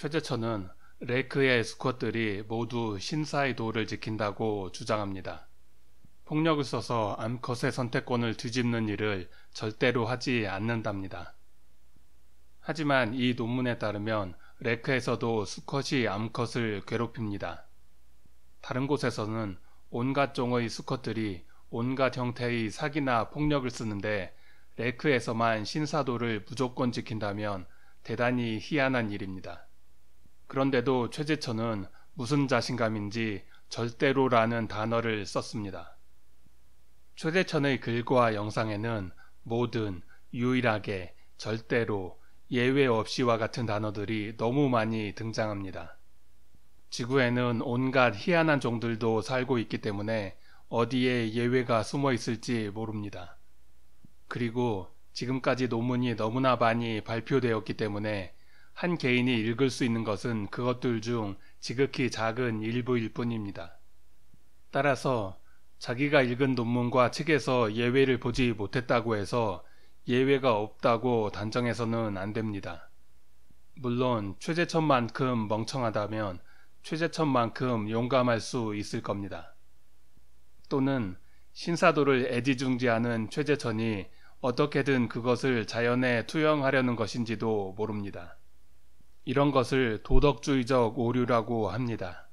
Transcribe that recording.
최재천은 레이크의 스쿼트들이 모두 신사의 도를 지킨다고 주장합니다. 폭력을 써서 암컷의 선택권을 뒤집는 일을 절대로 하지 않는답니다. 하지만 이 논문에 따르면 레크에서도 수컷이 암컷을 괴롭힙니다. 다른 곳에서는 온갖 종의 수컷들이 온갖 형태의 사기나 폭력을 쓰는데 레크에서만 신사도를 무조건 지킨다면 대단히 희한한 일입니다. 그런데도 최재천은 무슨 자신감인지 절대로라는 단어를 썼습니다. 최재천의 글과 영상에는 모든, 유일하게, 절대로, 예외 없이와 같은 단어들이 너무 많이 등장합니다. 지구에는 온갖 희한한 종들도 살고 있기 때문에 어디에 예외가 숨어 있을지 모릅니다. 그리고 지금까지 논문이 너무나 많이 발표되었기 때문에 한 개인이 읽을 수 있는 것은 그것들 중 지극히 작은 일부일 뿐입니다. 따라서 자기가 읽은 논문과 책에서 예외를 보지 못했다고 해서 예외가 없다고 단정해서는 안 됩니다. 물론 최재천만큼 멍청하다면 최재천만큼 용감할 수 있을 겁니다. 또는 신사도를 애지중지하는 최재천이 어떻게든 그것을 자연에 투영하려는 것인지도 모릅니다. 이런 것을 도덕주의적 오류라고 합니다.